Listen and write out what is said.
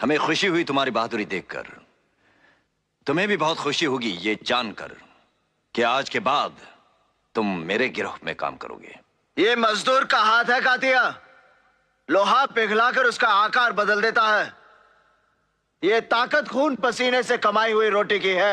हमें खुशी हुई तुम्हारी बहादुरी देखकर तुम्हें भी बहुत खुशी होगी ये जानकर कि आज के बाद तुम मेरे गिरोह में काम करोगे ये मजदूर का हाथ है कातिया लोहा पिघलाकर उसका आकार बदल देता है ये ताकत खून पसीने से कमाई हुई रोटी की है